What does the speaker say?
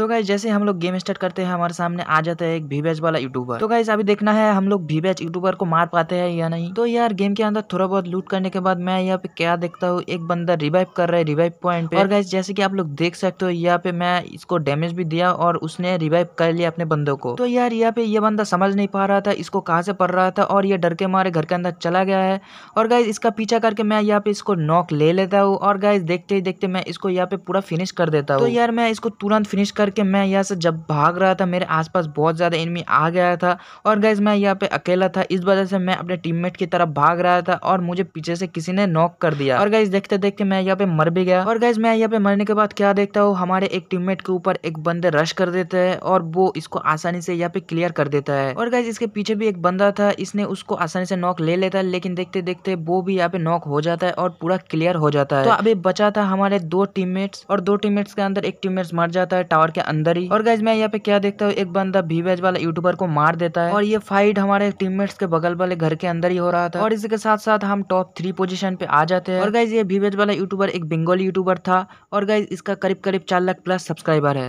तो गाइज जैसे हम लोग गेम स्टार्ट करते हैं हमारे सामने आ जाता है एक भीवेज वाला यूट्यूबर तो गाइज अभी देखना है हम लोग भीवेज यूट्यूबर को मार पाते हैं या नहीं तो यार गेम के अंदर थोड़ा बहुत लूट करने के बाद मैं यहाँ पे क्या देखता हूँ एक बंदा रिवाइव कर रहा है रिवाइव पॉइंट पे और गाइज जैसे की आप लोग देख सकते हो यहाँ पे मैं इसको डैमेज भी दिया और उसने रिवाइव कर लिया अपने बंदों को तो यार यहाँ पे ये बंदा समझ नहीं पा रहा था इसको कहाँ से पड़ रहा था और ये डर के मारे घर के अंदर चला गया है और गाइज इसका पीछा करके मैं यहाँ पे इसको नॉक ले लेता हूँ और गाइज देखते ही देखते मैं इसको यहाँ पे पूरा फिनिश कर देता हूँ तो यार मैं इसको तुरंत फिनिश कर करके मैं यहाँ से जब भाग रहा था मेरे आसपास बहुत ज़्यादा इनमी आ गया था और गैस मैं यहाँ पे अकेला था इस वजह से मैं अपने टीममेट की तरफ भाग रहा था और मुझे पीछे से किसी ने नॉक कर दिया और गैस देखते देखते मैं यहाँ पे मर भी गया और गैस मैं यहाँ पे मरने के बाद क्या देखता हूँ हमारे एक टीम के ऊपर एक बंदे रश कर देते है और वो इसको आसानी से यहाँ पे क्लियर कर देता है और गैस इसके पीछे भी एक बंदा था इसने उसको आसानी से नॉक ले लेता है लेकिन देखते देखते वो भी यहाँ पे नॉक हो जाता है और पूरा क्लियर हो जाता है तो अभी बचा था हमारे दो टीममेट्स और दो टीममेट्स के अंदर एक टीममेट्स मर जाता है टावर के के अंदर ही और गैस मैं यहाँ पे क्या देखता हूँ एक बंदा भीवेज वाला यूट्यूबर को मार देता है और ये फाइट हमारे टीममेट्स के बगल वाले घर के अंदर ही हो रहा था और इसके साथ साथ हम टॉप थ्री पोजिशन पे आ जाते हैं और गाइज ये भीवेज वाला यूट्यूबर एक बंगाली यूट्यूबर था और गाइज इसका करीब करीब चार लाख प्लस सब्सक्राइबर है